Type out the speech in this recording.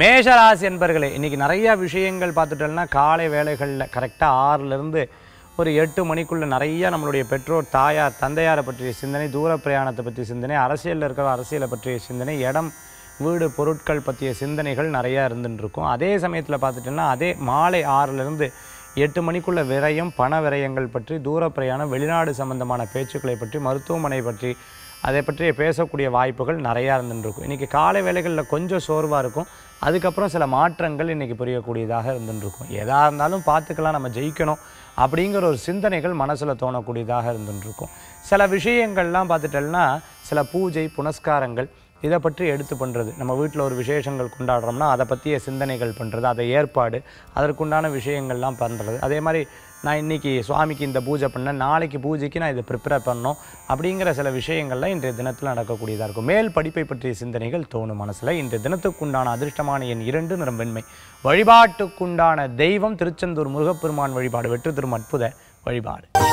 மேஷராசி என்பர்களே இன்றைக்கி நிறையா விஷயங்கள் பார்த்துட்டோம்னா காலை வேலைகளில் கரெக்டாக ஆறுலேருந்து ஒரு எட்டு மணிக்குள்ளே நிறையா நம்மளுடைய பெற்றோர் தாயார் தந்தையாரை பற்றிய சிந்தனை தூர பிரயாணத்தை பற்றிய சிந்தனை அரசியலில் இருக்கிற அரசியலை பற்றிய சிந்தனை இடம் வீடு பொருட்கள் பற்றிய சிந்தனைகள் நிறையா இருந்துருக்கும் அதே சமயத்தில் பார்த்துட்டோம்னா அதே மாலை ஆறுலேருந்து எட்டு மணிக்குள்ள விரயம் பண விரயங்கள் பற்றி தூர பிரயாணம் வெளிநாடு சம்பந்தமான பேச்சுக்களை பற்றி மருத்துவமனை பற்றி அதை பற்றி பேசக்கூடிய வாய்ப்புகள் நிறையா இருந்துருக்கும் இன்றைக்கி காலை வேலைகளில் கொஞ்சம் சோர்வாக இருக்கும் அதுக்கப்புறம் சில மாற்றங்கள் இன்றைக்கி புரியக்கூடியதாக இருந்துருக்கும் எதாக இருந்தாலும் பார்த்துக்கலாம் நம்ம ஜெயிக்கணும் அப்படிங்கிற ஒரு சிந்தனைகள் மனசில் தோணக்கூடியதாக இருந்துருக்கும் சில விஷயங்கள்லாம் பார்த்துட்டோம்னா சில பூஜை புனஸ்காரங்கள் இதை பற்றி எடுத்து பண்ணுறது நம்ம வீட்டில் ஒரு விசேஷங்கள் கொண்டாடுறோம்னா அதை பற்றிய சிந்தனைகள் பண்ணுறது அதை ஏற்பாடு அதற்குண்டான விஷயங்கள்லாம் பண்ணுறது அதே மாதிரி நான் இன்றைக்கி சுவாமிக்கு இந்த பூஜை பண்ணேன் நாளைக்கு பூஜைக்கு நான் இதை ப்ரிப்பேர் பண்ணோம் அப்படிங்கிற சில விஷயங்கள்லாம் இன்றைய தினத்தில் நடக்கக்கூடியதாக இருக்கும் மேல் படிப்பை பற்றிய சிந்தனைகள் தோணும் மனசில் இன்றைய தினத்துக்குண்டான அதிர்ஷ்டமான என் இரண்டு நிறம் வெண்மை வழிபாட்டுக்குண்டான தெய்வம் திருச்செந்தூர் முருகப்பெருமான் வழிபாடு வெற்றி திரும்ப அற்புத வழிபாடு